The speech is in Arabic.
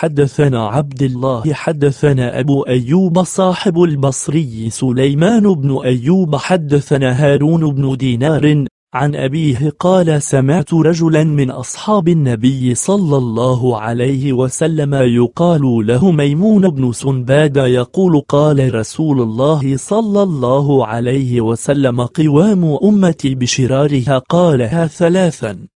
حدثنا عبد الله حدثنا أبو أيوب صاحب البصري سليمان بن أيوب حدثنا هارون بن دينار عن أبيه قال سمعت رجلا من أصحاب النبي صلى الله عليه وسلم يقال له ميمون بن سنباد يقول قال رسول الله صلى الله عليه وسلم قوام أمتي بشرارها قالها ثلاثا